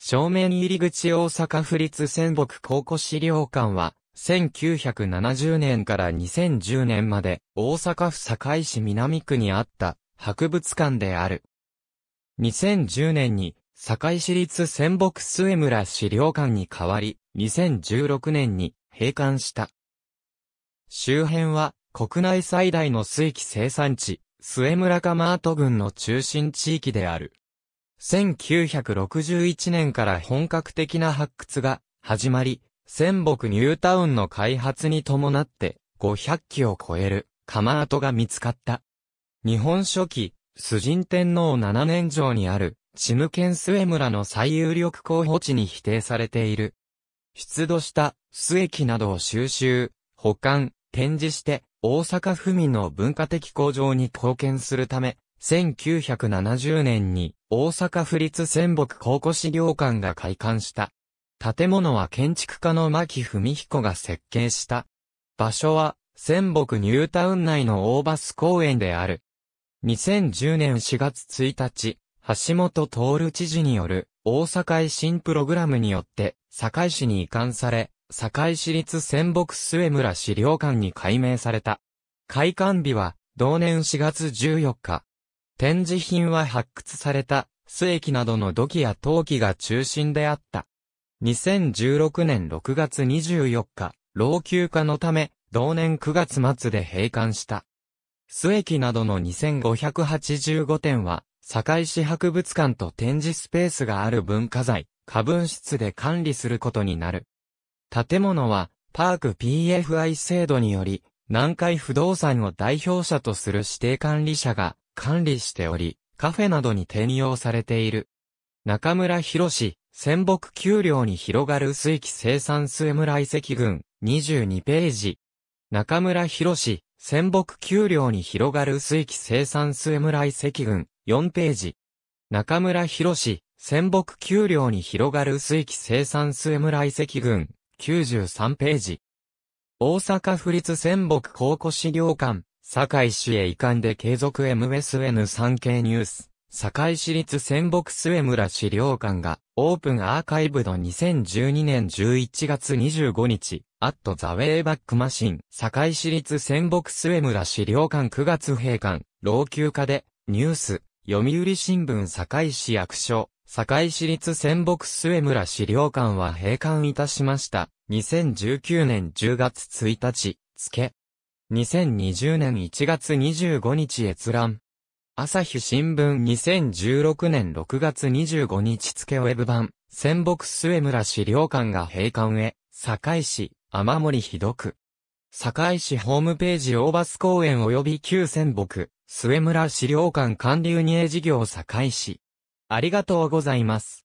正面入り口大阪府立仙北考古資料館は、1970年から2010年まで、大阪府堺市南区にあった博物館である。2010年に、堺市立仙北末村資料館に変わり、2016年に閉館した。周辺は、国内最大の水域生産地、末村釜跡群の中心地域である。1961年から本格的な発掘が始まり、仙北ニュータウンの開発に伴って500基を超える釜跡が見つかった。日本初期、崇神天皇7年城にある、チムケンスエ村の最有力候補地に否定されている。出土した末機などを収集、保管、展示して、大阪府民の文化的向上に貢献するため、1970年に大阪府立仙北考古資料館が開館した。建物は建築家の牧文彦が設計した。場所は仙北ニュータウン内の大バス公園である。2010年4月1日、橋本徹知事による大阪維新プログラムによって堺市に移管され、堺市立仙北末村資料館に改名された。開館日は同年4月14日、展示品は発掘された、末器などの土器や陶器が中心であった。2016年6月24日、老朽化のため、同年9月末で閉館した。末器などの2585点は、堺市博物館と展示スペースがある文化財、過分室で管理することになる。建物は、パーク PFI 制度により、南海不動産を代表者とする指定管理者が、管理しており、カフェなどに転用されている。中村博士、仙北丘陵に広がる水域生産数村遺跡群、22ページ。中村博士、仙北丘陵に広がる水域生産数村遺跡群、4ページ。中村博士、仙北丘陵に広がる水域生産数村遺跡群、93ページ。大阪府立仙北高古資料館、堺市へ遺憾で継続 MSN3 経ニュース。堺市立仙北末村資料館が、オープンアーカイブド2012年11月25日、アットザウェイバックマシン、堺市立仙北末村資料館9月閉館、老朽化で、ニュース、読売新聞堺市役所、堺市立仙北末村資料館は閉館いたしました。2019年10月1日、付、2020年1月25日閲覧。朝日新聞2016年6月25日付ウェブ版、仙北末村資料館が閉館へ、堺市、雨森ひどく。堺市ホームページ大バス公園及び旧仙北、末村資料館管理運営事業堺市。ありがとうございます。